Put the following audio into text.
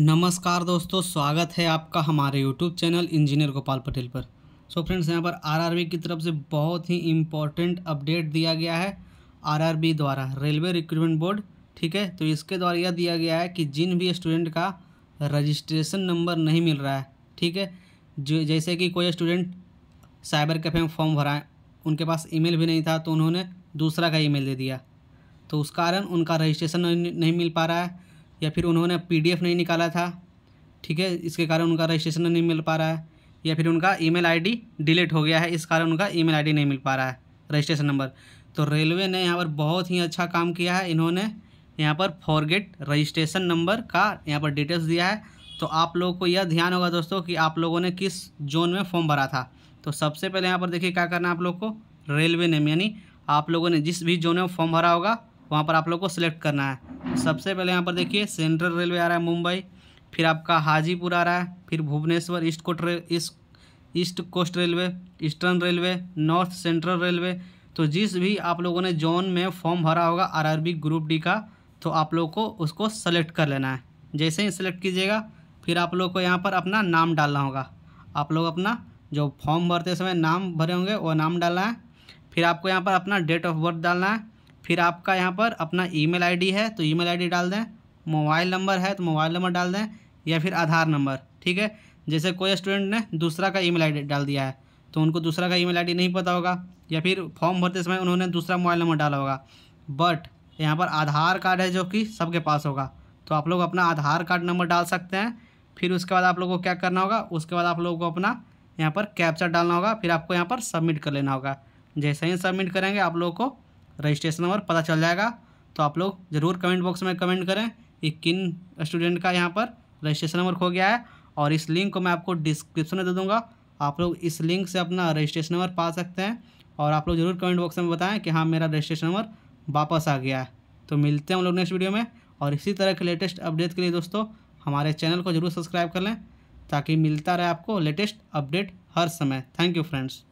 नमस्कार दोस्तों स्वागत है आपका हमारे YouTube channel engineer Gopal Patel पर सो so फ्रेंड्स यहाँ पर आरआरबी की तरफ से बहुत ही इम्पोर्टेंट अपडेट दिया गया है आरआरबी द्वारा रेलवे रिक्रूटमेंट बोर्ड ठीक है तो इसके द्वारा यह दिया गया है कि जिन भी स्टूडेंट का रजिस्ट्रेशन नंबर नहीं मिल रहा है ठीक है जो जैसे कि कोई स्टूडेंट साइबर कैफे में फॉर्म भराएँ उनके पास ईमेल भी नहीं था तो उन्होंने दूसरा का ईमेल दे दिया तो उस कारण उनका रजिस्ट्रेशन नहीं मिल पा रहा है या फिर उन्होंने पीडीएफ नहीं निकाला था ठीक है इसके कारण उनका रजिस्ट्रेशन नहीं मिल पा रहा है या फिर उनका ईमेल आईडी डिलीट हो गया है इस कारण उनका ईमेल आईडी नहीं मिल पा रहा है रजिस्ट्रेशन नंबर तो रेलवे ने यहाँ पर बहुत ही अच्छा काम किया है इन्होंने यहाँ पर फॉरगेट रजिस्ट्रेशन नंबर का यहाँ पर डिटेल्स दिया है तो आप लोगों को यह ध्यान होगा दोस्तों कि आप लोगों ने किस जोन में फॉर्म भरा था तो सबसे पहले यहाँ पर देखिए क्या करना है आप लोग को रेलवे नेम यानी आप लोगों ने जिस भी जोन में फॉर्म भरा होगा वहाँ पर आप लोग को सिलेक्ट करना है सबसे पहले यहाँ पर देखिए सेंट्रल रेलवे आ रहा है मुंबई फिर आपका हाजीपुर आ रहा है फिर Bhubaneswar East Coast Rail East East Coast Railway Eastern Railway North Central Railway तो जिस भी आप लोगों ने जोन में फॉर्म भरा होगा आर ग्रुप डी का तो आप लोग को उसको सेलेक्ट कर लेना है जैसे ही सेलेक्ट कीजिएगा फिर आप लोग को यहाँ पर अपना नाम डालना होगा आप लोग अपना जो फॉर्म भरते समय नाम भरे होंगे वो नाम डालना है फिर आपको यहाँ पर अपना डेट ऑफ बर्थ डालना है फिर आपका यहाँ पर अपना ईमेल आईडी है तो ईमेल आईडी डाल दें मोबाइल नंबर है तो मोबाइल नंबर डाल दें या फिर आधार नंबर ठीक है जैसे कोई स्टूडेंट ने दूसरा का ईमेल आईडी डाल दिया है तो उनको दूसरा का ईमेल आईडी नहीं पता होगा या फिर फॉर्म भरते समय उन्होंने दूसरा मोबाइल नंबर डाला होगा बट यहाँ पर आधार कार्ड है जो कि सबके पास होगा तो आप लोग अपना आधार कार्ड नंबर डाल सकते हैं फिर उसके बाद आप लोगों को क्या करना होगा उसके बाद आप लोगों को अपना यहाँ पर कैप्चर डालना होगा फिर आपको यहाँ पर सबमिट कर लेना होगा जैसे ही सबमिट करेंगे आप लोगों को रजिस्ट्रेशन नंबर पता चल जाएगा तो आप लोग ज़रूर कमेंट बॉक्स में कमेंट करें कि किन स्टूडेंट का यहाँ पर रजिस्ट्रेशन नंबर खो गया है और इस लिंक को मैं आपको डिस्क्रिप्शन में दे दूँगा आप लोग इस लिंक से अपना रजिस्ट्रेशन नंबर पा सकते हैं और आप लोग ज़रूर कमेंट बॉक्स में बताएं कि हाँ मेरा रजिस्ट्रेशन नंबर वापस आ गया है तो मिलते हैं हम लोग नेक्स्ट वीडियो में और इसी तरह के लेटेस्ट अपडेट के लिए दोस्तों हमारे चैनल को ज़रूर सब्सक्राइब कर लें ताकि मिलता रहे आपको लेटेस्ट अपडेट हर समय थैंक यू फ्रेंड्स